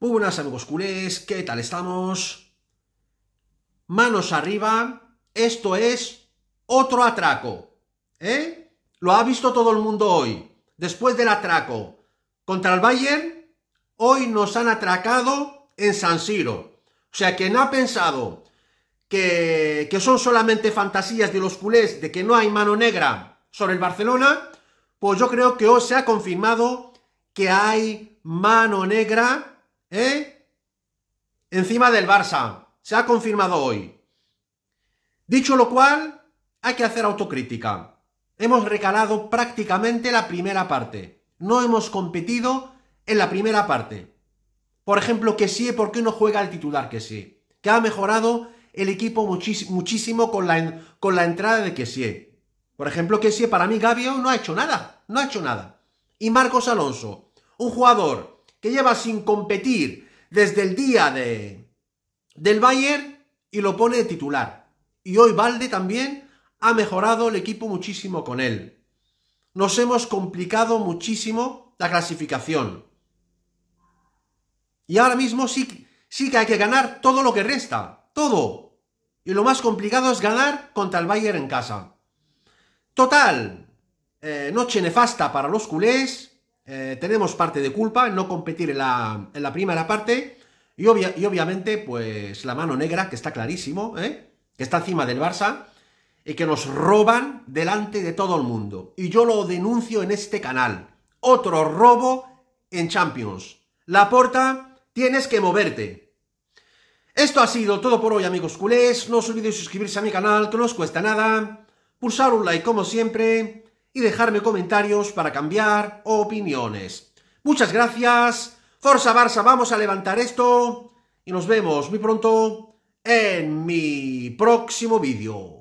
Muy buenas amigos culés, ¿qué tal estamos? Manos arriba, esto es otro atraco, ¿eh? Lo ha visto todo el mundo hoy. Después del atraco contra el Bayern, hoy nos han atracado en San Siro. O sea, quien ha pensado que, que son solamente fantasías de los culés, de que no hay mano negra sobre el Barcelona, pues yo creo que hoy se ha confirmado que hay mano negra, ¿eh? Encima del Barça. Se ha confirmado hoy. Dicho lo cual, hay que hacer autocrítica. Hemos recalado prácticamente la primera parte. No hemos competido en la primera parte. Por ejemplo, que sí, ¿por qué no juega el titular que sí? Que ha mejorado el equipo muchísimo con la, con la entrada de que sí. Por ejemplo, que si para mí Gabio no ha hecho nada, no ha hecho nada. Y Marcos Alonso, un jugador que lleva sin competir desde el día de, del Bayern y lo pone de titular. Y hoy Valde también ha mejorado el equipo muchísimo con él. Nos hemos complicado muchísimo la clasificación. Y ahora mismo sí, sí que hay que ganar todo lo que resta, todo. Y lo más complicado es ganar contra el Bayern en casa. Total, eh, noche nefasta para los culés. Eh, tenemos parte de culpa en no competir en la, primera parte. Y, obviamente, pues la mano negra, que está clarísimo, ¿eh? que está encima del Barça, y que nos roban delante de todo el mundo. Y yo lo denuncio en este canal. Otro robo en Champions. La porta, tienes que moverte. Esto ha sido todo por hoy, amigos culés. No os olvidéis suscribirse a mi canal, que no os cuesta nada pulsar un like como siempre y dejarme comentarios para cambiar opiniones. Muchas gracias. Forza Barça, vamos a levantar esto y nos vemos muy pronto en mi próximo vídeo.